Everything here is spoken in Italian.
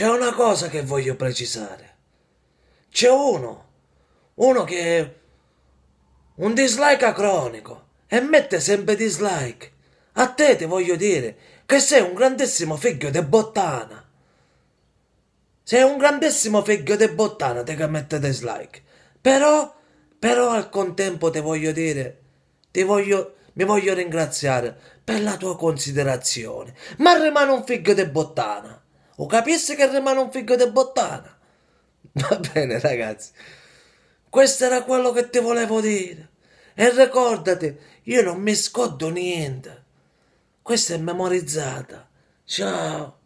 C'è una cosa che voglio precisare. C'è uno, uno che è un dislike acronico e mette sempre dislike. A te ti voglio dire che sei un grandissimo figlio di bottana. Sei un grandissimo figlio di bottana te che mette dislike. Però, però al contempo ti voglio dire, ti voglio, mi voglio ringraziare per la tua considerazione. Ma rimane un figlio di bottana. O capisci che rimane un figlio di bottana? Va bene, ragazzi. Questo era quello che ti volevo dire. E ricordati, io non mi scordo niente. Questa è memorizzata. Ciao.